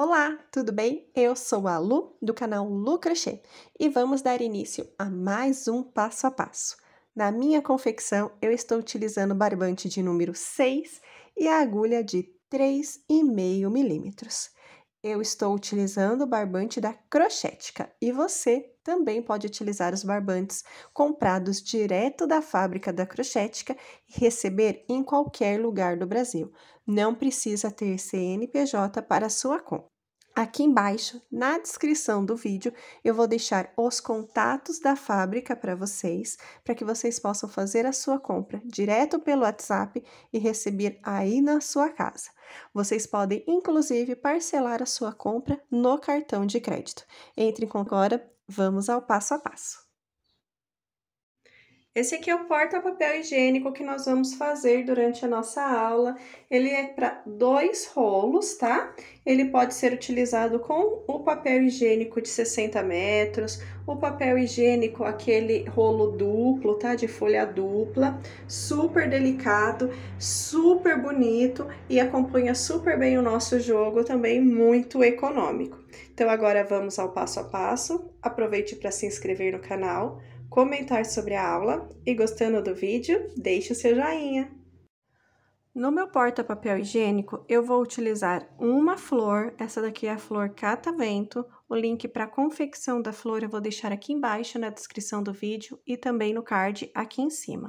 Olá, tudo bem? Eu sou a Lu do canal Lu Crochê e vamos dar início a mais um passo a passo. Na minha confecção, eu estou utilizando barbante de número 6 e a agulha de 3,5 milímetros. Eu estou utilizando o barbante da Crochetica e você também pode utilizar os barbantes comprados direto da fábrica da Crochetica e receber em qualquer lugar do Brasil. Não precisa ter CNPJ para sua conta. Aqui embaixo, na descrição do vídeo, eu vou deixar os contatos da fábrica para vocês, para que vocês possam fazer a sua compra direto pelo WhatsApp e receber aí na sua casa. Vocês podem, inclusive, parcelar a sua compra no cartão de crédito. Entre em agora, vamos ao passo a passo. Esse aqui é o porta-papel higiênico que nós vamos fazer durante a nossa aula. Ele é para dois rolos, tá? Ele pode ser utilizado com o papel higiênico de 60 metros, o papel higiênico, aquele rolo duplo, tá? De folha dupla, super delicado, super bonito e acompanha super bem o nosso jogo, também muito econômico. Então, agora vamos ao passo a passo. Aproveite para se inscrever no canal comentar sobre a aula e gostando do vídeo, deixe o seu joinha. No meu porta-papel higiênico, eu vou utilizar uma flor, essa daqui é a flor catavento. O link para a confecção da flor eu vou deixar aqui embaixo na descrição do vídeo e também no card aqui em cima.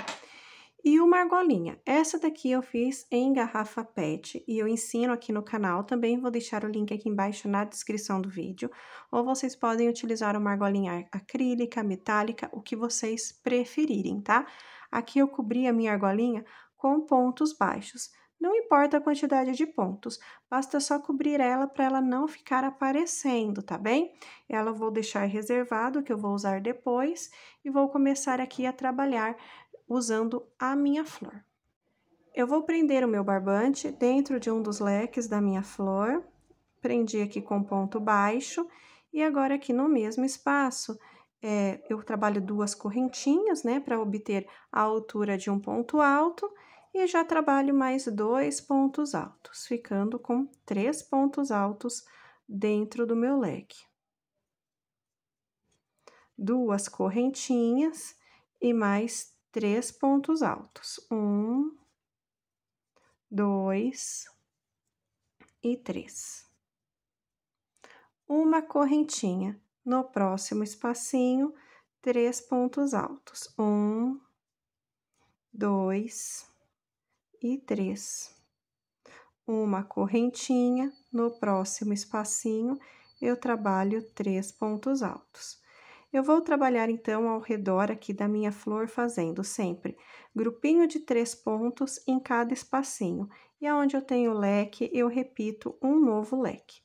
E uma argolinha. Essa daqui eu fiz em garrafa PET e eu ensino aqui no canal. Também vou deixar o link aqui embaixo na descrição do vídeo. Ou vocês podem utilizar uma argolinha acrílica, metálica, o que vocês preferirem, tá? Aqui eu cobri a minha argolinha com pontos baixos. Não importa a quantidade de pontos, basta só cobrir ela para ela não ficar aparecendo, tá bem? Ela vou deixar reservado, que eu vou usar depois, e vou começar aqui a trabalhar usando a minha flor. Eu vou prender o meu barbante dentro de um dos leques da minha flor, prendi aqui com ponto baixo, e agora aqui no mesmo espaço, é, eu trabalho duas correntinhas, né, para obter a altura de um ponto alto, e já trabalho mais dois pontos altos, ficando com três pontos altos dentro do meu leque. Duas correntinhas e mais três pontos altos: um, dois e três. Uma correntinha no próximo espacinho, três pontos altos: um, dois e três. Uma correntinha no próximo espacinho, eu trabalho três pontos altos: eu vou trabalhar então ao redor aqui da minha flor, fazendo sempre grupinho de três pontos em cada espacinho. E aonde eu tenho leque, eu repito um novo leque.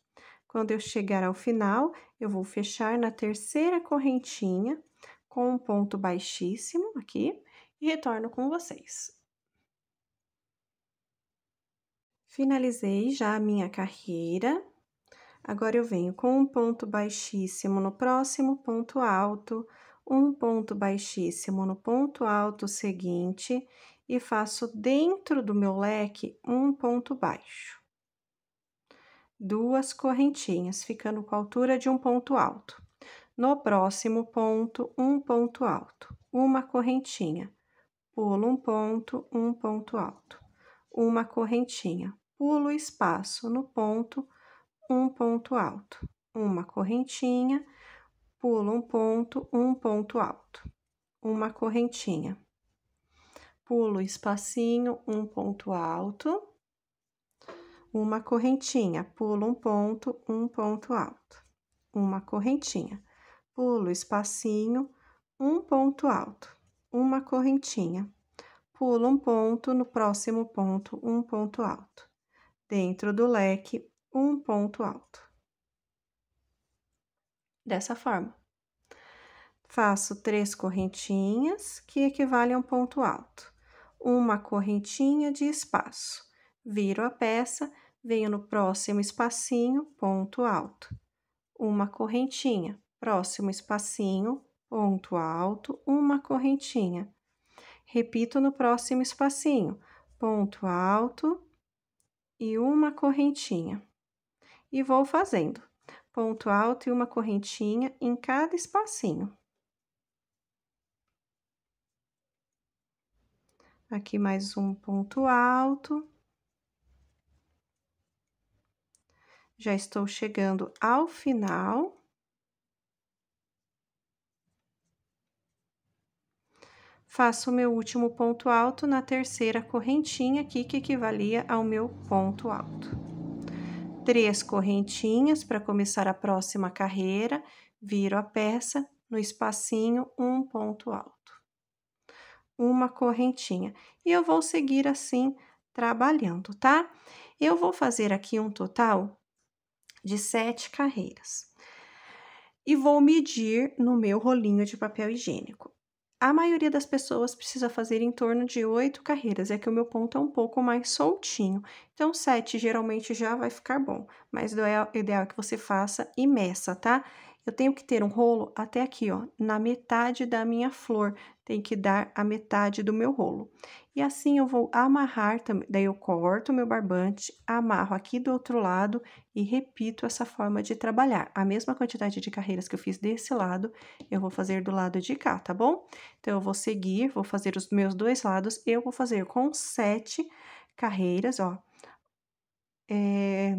Quando eu chegar ao final, eu vou fechar na terceira correntinha com um ponto baixíssimo aqui e retorno com vocês. Finalizei já a minha carreira, Agora eu venho com um ponto baixíssimo no próximo ponto alto, um ponto baixíssimo no ponto alto seguinte e faço dentro do meu leque um ponto baixo. Duas correntinhas, ficando com a altura de um ponto alto. No próximo ponto, um ponto alto, uma correntinha, pulo um ponto, um ponto alto, uma correntinha, pulo espaço no ponto, um ponto alto, uma correntinha, pulo um ponto, um ponto alto, uma correntinha, pulo espacinho, um ponto alto, uma correntinha, pulo um ponto, um ponto alto, uma correntinha, pulo espacinho, um ponto alto, uma correntinha, pulo um ponto, no próximo ponto, um ponto alto. Dentro do leque, um ponto alto. Dessa forma. Faço três correntinhas, que equivale a um ponto alto. Uma correntinha de espaço. Viro a peça, venho no próximo espacinho, ponto alto. Uma correntinha, próximo espacinho, ponto alto, uma correntinha. Repito no próximo espacinho, ponto alto e uma correntinha e vou fazendo ponto alto e uma correntinha em cada espacinho. Aqui mais um ponto alto. Já estou chegando ao final. Faço o meu último ponto alto na terceira correntinha aqui, que equivalia ao meu ponto alto três correntinhas para começar a próxima carreira, viro a peça no espacinho um ponto alto. Uma correntinha. E eu vou seguir assim trabalhando, tá? Eu vou fazer aqui um total de sete carreiras. E vou medir no meu rolinho de papel higiênico a maioria das pessoas precisa fazer em torno de oito carreiras, é que o meu ponto é um pouco mais soltinho. Então, sete geralmente já vai ficar bom, mas o ideal é que você faça e meça, tá? Eu tenho que ter um rolo até aqui, ó, na metade da minha flor tem que dar a metade do meu rolo. E assim eu vou amarrar também, daí eu corto meu barbante, amarro aqui do outro lado e repito essa forma de trabalhar. A mesma quantidade de carreiras que eu fiz desse lado, eu vou fazer do lado de cá, tá bom? Então, eu vou seguir, vou fazer os meus dois lados, eu vou fazer com sete carreiras, ó. É,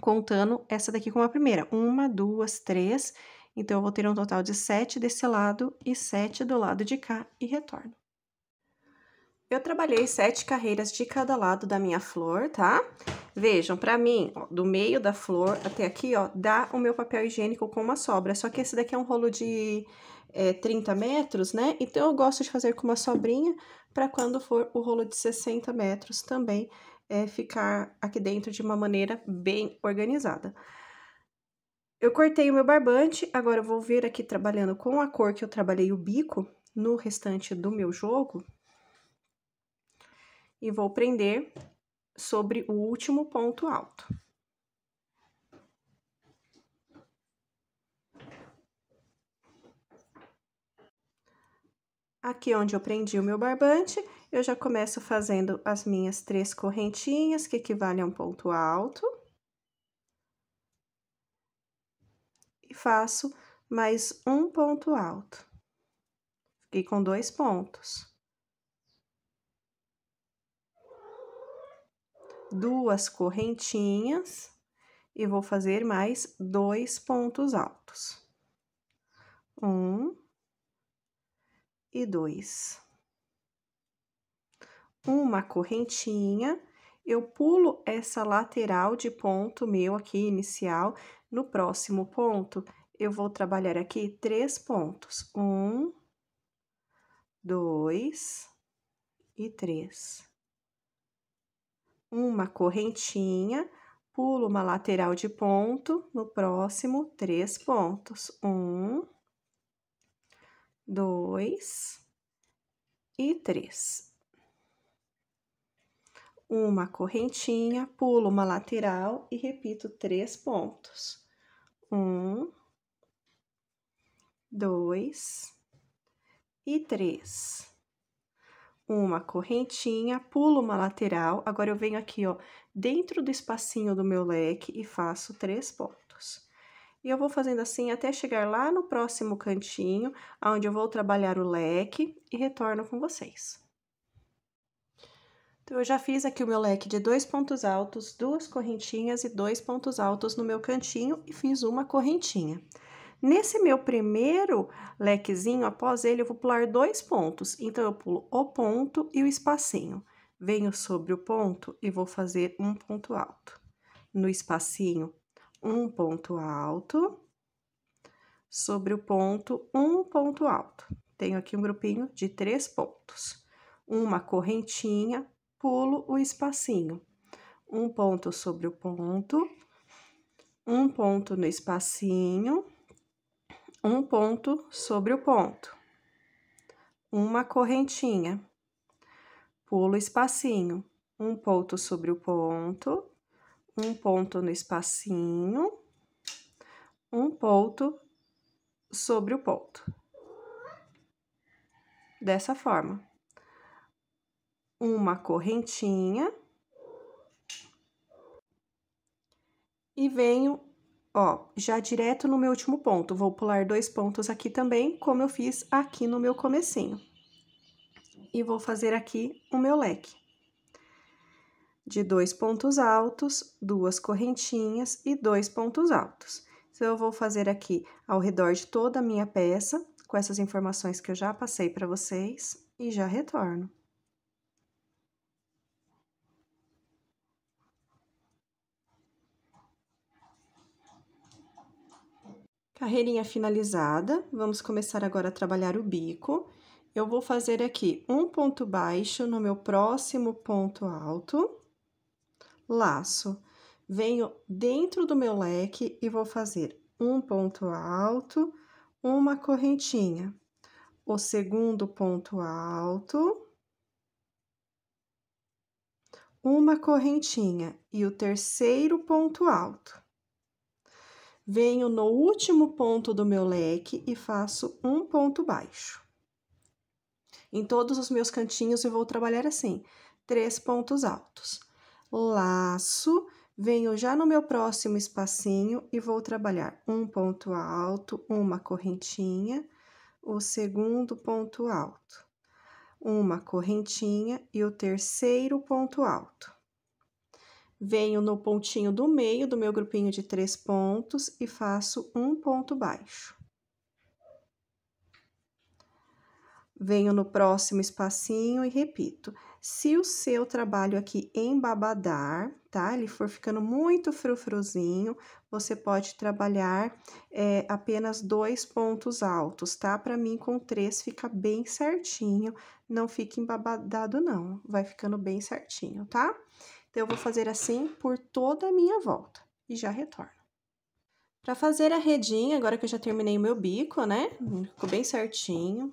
contando essa daqui como a primeira. Uma, duas, três então, eu vou ter um total de 7 desse lado e 7 do lado de cá e retorno. Eu trabalhei sete carreiras de cada lado da minha flor, tá? Vejam, pra mim, ó, do meio da flor até aqui, ó, dá o meu papel higiênico com uma sobra. Só que esse daqui é um rolo de é, 30 metros, né? Então, eu gosto de fazer com uma sobrinha pra quando for o rolo de 60 metros também é, ficar aqui dentro de uma maneira bem organizada. Eu cortei o meu barbante, agora eu vou vir aqui trabalhando com a cor que eu trabalhei o bico no restante do meu jogo. E vou prender sobre o último ponto alto. Aqui é onde eu prendi o meu barbante, eu já começo fazendo as minhas três correntinhas, que equivale a um ponto alto. faço mais um ponto alto. Fiquei com dois pontos. Duas correntinhas e vou fazer mais dois pontos altos. Um e dois. Uma correntinha, eu pulo essa lateral de ponto meu aqui inicial, no próximo ponto, eu vou trabalhar aqui três pontos. Um, dois e três. Uma correntinha, pulo uma lateral de ponto, no próximo, três pontos. Um, dois e três. Uma correntinha, pulo uma lateral e repito três pontos um, dois e três. Uma correntinha, pulo uma lateral. Agora, eu venho aqui, ó, dentro do espacinho do meu leque e faço três pontos. E eu vou fazendo assim até chegar lá no próximo cantinho, onde eu vou trabalhar o leque e retorno com vocês. Então, eu já fiz aqui o meu leque de dois pontos altos, duas correntinhas e dois pontos altos no meu cantinho e fiz uma correntinha. Nesse meu primeiro lequezinho, após ele, eu vou pular dois pontos. Então, eu pulo o ponto e o espacinho. Venho sobre o ponto e vou fazer um ponto alto. No espacinho, um ponto alto. Sobre o ponto, um ponto alto. Tenho aqui um grupinho de três pontos. Uma correntinha, pulo o espacinho. Um ponto sobre o ponto, um ponto no espacinho, um ponto sobre o ponto. Uma correntinha. Pulo o espacinho. Um ponto sobre o ponto, um ponto no espacinho, um ponto sobre o ponto. Dessa forma uma correntinha e venho, ó, já direto no meu último ponto. Vou pular dois pontos aqui também, como eu fiz aqui no meu comecinho. E vou fazer aqui o meu leque. De dois pontos altos, duas correntinhas e dois pontos altos. Então, eu vou fazer aqui ao redor de toda a minha peça, com essas informações que eu já passei para vocês, e já retorno. Carreirinha finalizada, vamos começar agora a trabalhar o bico. Eu vou fazer aqui um ponto baixo no meu próximo ponto alto, laço. Venho dentro do meu leque e vou fazer um ponto alto, uma correntinha. O segundo ponto alto, uma correntinha e o terceiro ponto alto venho no último ponto do meu leque e faço um ponto baixo. Em todos os meus cantinhos eu vou trabalhar assim, três pontos altos. Laço, venho já no meu próximo espacinho e vou trabalhar um ponto alto, uma correntinha, o segundo ponto alto, uma correntinha e o terceiro ponto alto venho no pontinho do meio do meu grupinho de três pontos e faço um ponto baixo. Venho no próximo espacinho e repito. Se o seu trabalho aqui embabadar, tá? Ele for ficando muito frufruzinho, você pode trabalhar é, apenas dois pontos altos, tá? Para mim, com três fica bem certinho, não fica embabadado não, vai ficando bem certinho, tá? Tá? Então, eu vou fazer assim por toda a minha volta e já retorno. Para fazer a redinha, agora que eu já terminei o meu bico, né? Ficou bem certinho.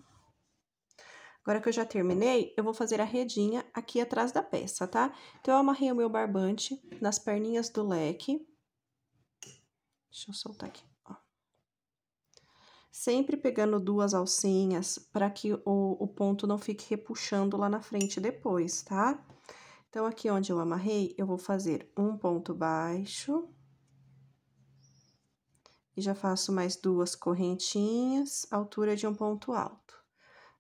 Agora que eu já terminei, eu vou fazer a redinha aqui atrás da peça, tá? Então, eu amarrei o meu barbante nas perninhas do leque. Deixa eu soltar aqui, ó. Sempre pegando duas alcinhas para que o, o ponto não fique repuxando lá na frente depois, tá? Tá? Então, aqui onde eu amarrei, eu vou fazer um ponto baixo. E já faço mais duas correntinhas, altura de um ponto alto.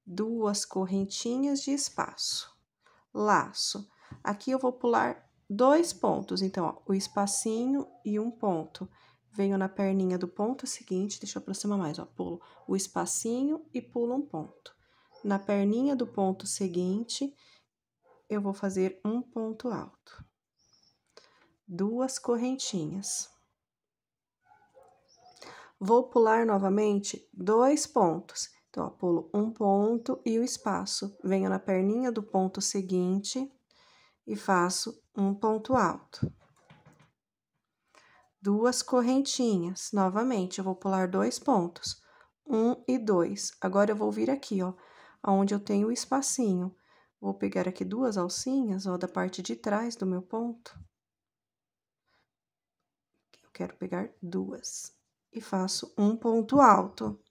Duas correntinhas de espaço. Laço. Aqui eu vou pular dois pontos, então, ó, o espacinho e um ponto. Venho na perninha do ponto seguinte, deixa eu aproximar mais, ó, pulo o espacinho e pulo um ponto. Na perninha do ponto seguinte eu vou fazer um ponto alto, duas correntinhas. Vou pular novamente dois pontos. Então, ó, pulo um ponto e o espaço. Venho na perninha do ponto seguinte e faço um ponto alto. Duas correntinhas, novamente, eu vou pular dois pontos um e dois. Agora, eu vou vir aqui, ó, onde eu tenho o espacinho. Vou pegar aqui duas alcinhas, ó, da parte de trás do meu ponto. Eu quero pegar duas. E faço um ponto alto.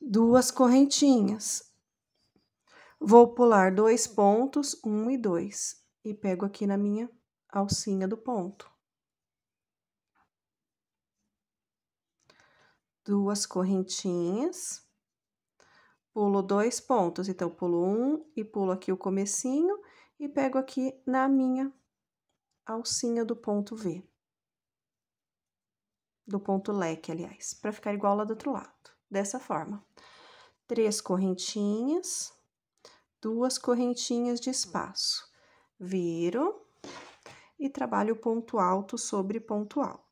Duas correntinhas. Vou pular dois pontos, um e dois. E pego aqui na minha alcinha do ponto. Duas correntinhas pulo dois pontos, então pulo um e pulo aqui o comecinho e pego aqui na minha alcinha do ponto V. Do ponto leque, aliás, para ficar igual lá do outro lado, dessa forma. Três correntinhas, duas correntinhas de espaço. Viro e trabalho ponto alto sobre ponto alto.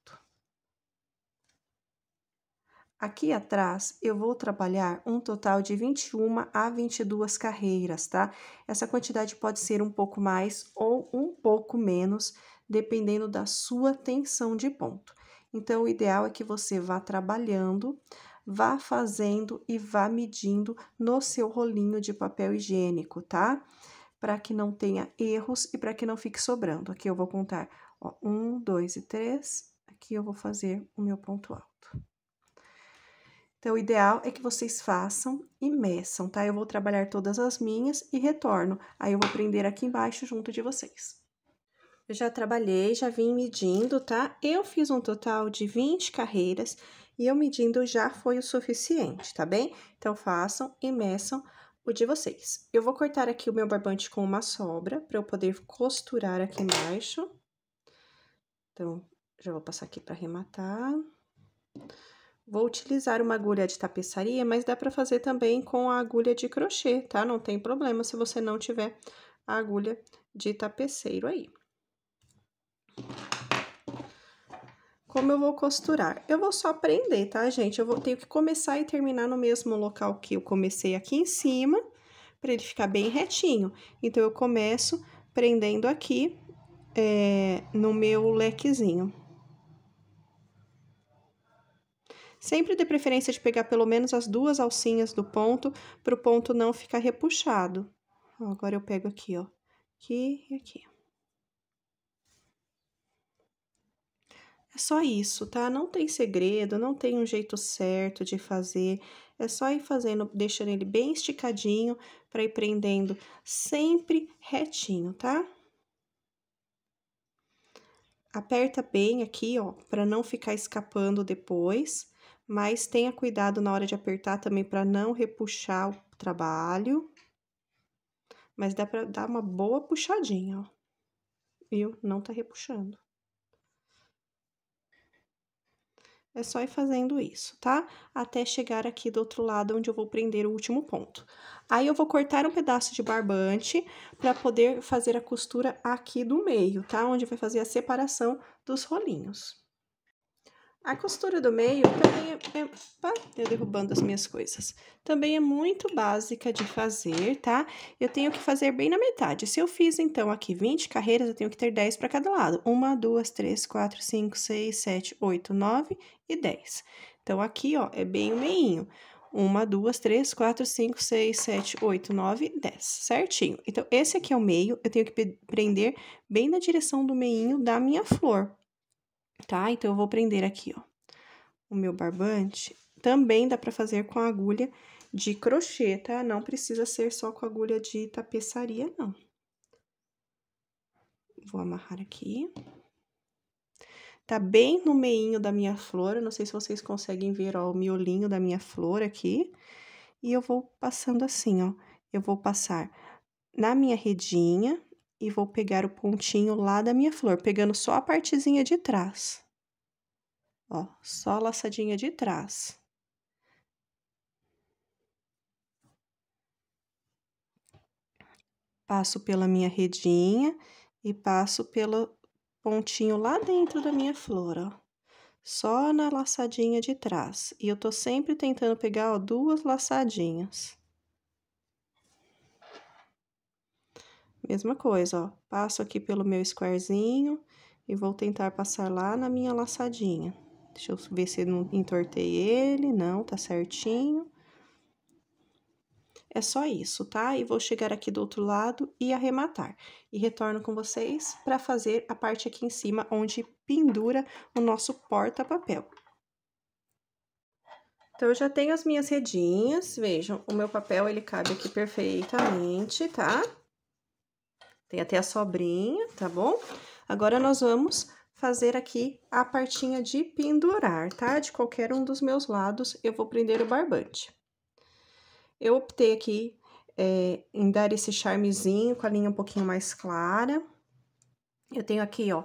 Aqui atrás, eu vou trabalhar um total de 21 a 22 carreiras, tá? Essa quantidade pode ser um pouco mais ou um pouco menos, dependendo da sua tensão de ponto. Então, o ideal é que você vá trabalhando, vá fazendo e vá medindo no seu rolinho de papel higiênico, tá? Para que não tenha erros e para que não fique sobrando. Aqui eu vou contar, ó, um, dois e três. Aqui eu vou fazer o meu pontual. Então, o ideal é que vocês façam e meçam, tá? Eu vou trabalhar todas as minhas e retorno. Aí, eu vou prender aqui embaixo junto de vocês. Eu já trabalhei, já vim medindo, tá? Eu fiz um total de 20 carreiras e eu medindo já foi o suficiente, tá bem? Então, façam e meçam o de vocês. Eu vou cortar aqui o meu barbante com uma sobra para eu poder costurar aqui embaixo. Então, já vou passar aqui para arrematar. Vou utilizar uma agulha de tapeçaria, mas dá para fazer também com a agulha de crochê, tá? Não tem problema se você não tiver a agulha de tapeceiro aí. Como eu vou costurar? Eu vou só prender, tá, gente? Eu vou ter que começar e terminar no mesmo local que eu comecei aqui em cima, para ele ficar bem retinho. Então, eu começo prendendo aqui é, no meu lequezinho. Sempre dê preferência de pegar pelo menos as duas alcinhas do ponto, para o ponto não ficar repuxado. Ó, agora eu pego aqui, ó, aqui e aqui. É só isso, tá? Não tem segredo, não tem um jeito certo de fazer. É só ir fazendo, deixando ele bem esticadinho para ir prendendo sempre retinho, tá? Aperta bem aqui, ó, para não ficar escapando depois mas tenha cuidado na hora de apertar também para não repuxar o trabalho. Mas dá para dar uma boa puxadinha, ó. Viu? Não tá repuxando. É só ir fazendo isso, tá? Até chegar aqui do outro lado, onde eu vou prender o último ponto. Aí, eu vou cortar um pedaço de barbante para poder fazer a costura aqui do meio, tá? Onde vai fazer a separação dos rolinhos. A costura do meio também é, opa, é, eu derrubando as minhas coisas. Também é muito básica de fazer, tá? Eu tenho que fazer bem na metade. Se eu fiz, então, aqui 20 carreiras, eu tenho que ter 10 para cada lado. Uma, duas, três, quatro, cinco, seis, sete, oito, nove e 10. Então, aqui, ó, é bem o meinho. Uma, duas, três, quatro, cinco, seis, sete, oito, nove, dez, certinho. Então, esse aqui é o meio, eu tenho que prender bem na direção do meinho da minha flor, tá? Então, eu vou prender aqui, ó, o meu barbante. Também dá pra fazer com agulha de crochê, tá? Não precisa ser só com agulha de tapeçaria, não. Vou amarrar aqui. Tá bem no meinho da minha flor, não sei se vocês conseguem ver, ó, o miolinho da minha flor aqui. E eu vou passando assim, ó. Eu vou passar na minha redinha, e vou pegar o pontinho lá da minha flor, pegando só a partezinha de trás. Ó, só a laçadinha de trás. Passo pela minha redinha e passo pelo pontinho lá dentro da minha flor, ó. Só na laçadinha de trás. E eu tô sempre tentando pegar, ó, duas laçadinhas. Mesma coisa, ó. Passo aqui pelo meu squarezinho e vou tentar passar lá na minha laçadinha. Deixa eu ver se não entortei ele, não, tá certinho. É só isso, tá? E vou chegar aqui do outro lado e arrematar. E retorno com vocês para fazer a parte aqui em cima, onde pendura o nosso porta-papel. Então, eu já tenho as minhas redinhas, vejam, o meu papel, ele cabe aqui perfeitamente, tá? Tá? Tem até a sobrinha, tá bom? Agora, nós vamos fazer aqui a partinha de pendurar, tá? De qualquer um dos meus lados, eu vou prender o barbante. Eu optei aqui é, em dar esse charmezinho com a linha um pouquinho mais clara. Eu tenho aqui, ó,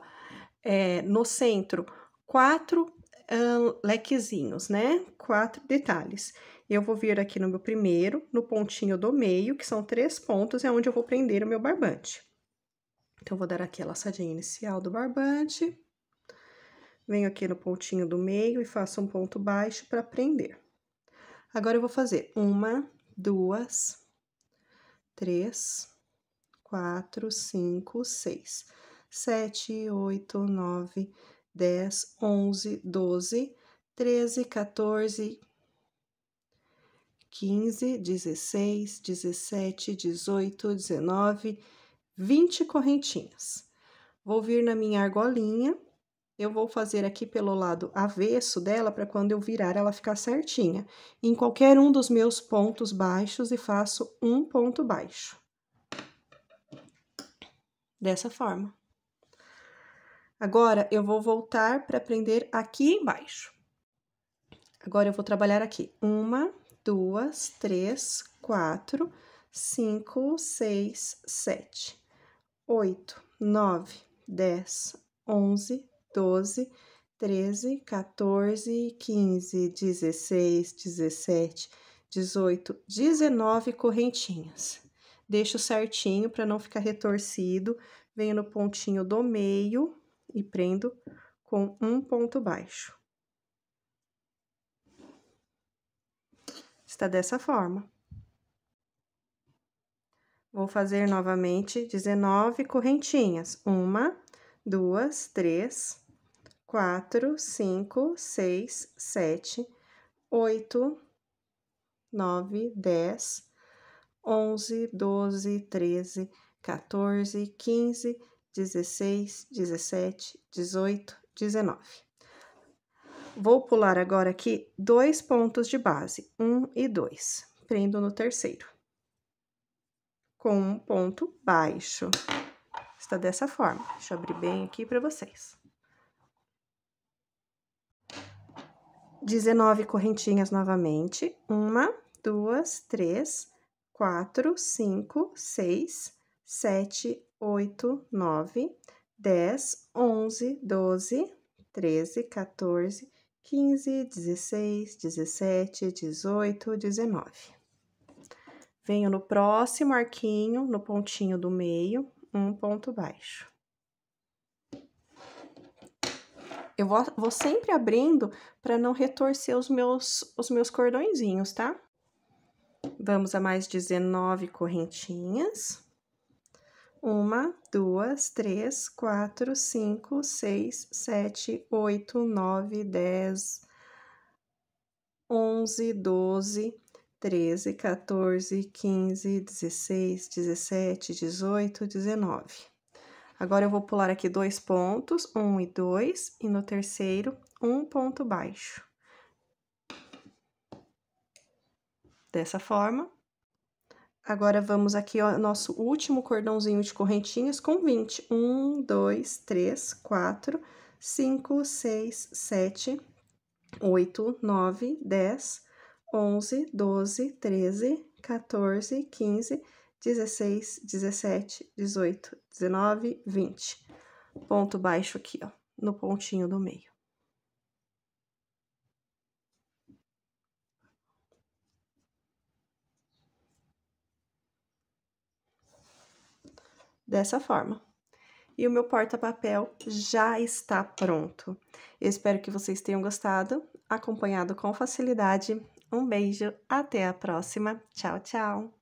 é, no centro, quatro lequezinhos, né? Quatro detalhes. Eu vou vir aqui no meu primeiro, no pontinho do meio, que são três pontos, é onde eu vou prender o meu barbante. Então, vou dar aqui a laçadinha inicial do barbante. Venho aqui no pontinho do meio e faço um ponto baixo para prender. Agora, eu vou fazer uma, duas, três, quatro, cinco, seis, sete, oito, nove, dez, onze, doze, treze, quatorze, quinze, dezesseis, dezessete, dezoito, dezenove. 20 correntinhas. Vou vir na minha argolinha, eu vou fazer aqui pelo lado avesso dela, para quando eu virar ela ficar certinha. Em qualquer um dos meus pontos baixos e faço um ponto baixo. Dessa forma. Agora, eu vou voltar para prender aqui embaixo. Agora, eu vou trabalhar aqui. Uma, duas, três, quatro, cinco, seis, sete. 8, 9, 10, 11, 12, 13, 14, 15, 16, 17, 18, 19 correntinhas. Deixo certinho para não ficar retorcido. Venho no pontinho do meio e prendo com um ponto baixo. Está dessa forma. Vou fazer novamente 19 correntinhas. Uma, duas, três, quatro, cinco, seis, sete, oito, nove, dez, onze, doze, treze, quatorze, quinze, dezesseis, dezessete, dezoito, dezenove. Vou pular agora aqui dois pontos de base, um e dois. Prendo no terceiro com um ponto baixo. Está dessa forma. Deixa eu abrir bem aqui para vocês. 19 correntinhas novamente. Uma, duas, três, quatro, cinco, seis, sete, oito, nove, dez, onze, doze, treze, quatorze, quinze, dezesseis, dezessete, dezoito, dezenove venho no próximo arquinho, no pontinho do meio, um ponto baixo. Eu vou, vou sempre abrindo para não retorcer os meus, os meus cordõezinhos, tá? Vamos a mais 19 correntinhas. Uma, duas, três, quatro, cinco, seis, sete, oito, nove, dez, onze, doze, 13, 14, 15, 16, 17, 18, 19. Agora, eu vou pular aqui dois pontos, um e dois, e no terceiro, um ponto baixo. Dessa forma. Agora, vamos aqui ao nosso último cordãozinho de correntinhas com 20. 1, 2, 3, 4, 5, 6, 7, 8, 9, 10, 11, 12, 13, 14, 15, 16, 17, 18, 19, 20. Ponto baixo aqui, ó, no pontinho do meio. Dessa forma. E o meu porta-papel já está pronto. Eu espero que vocês tenham gostado, acompanhado com facilidade um beijo, até a próxima. Tchau, tchau.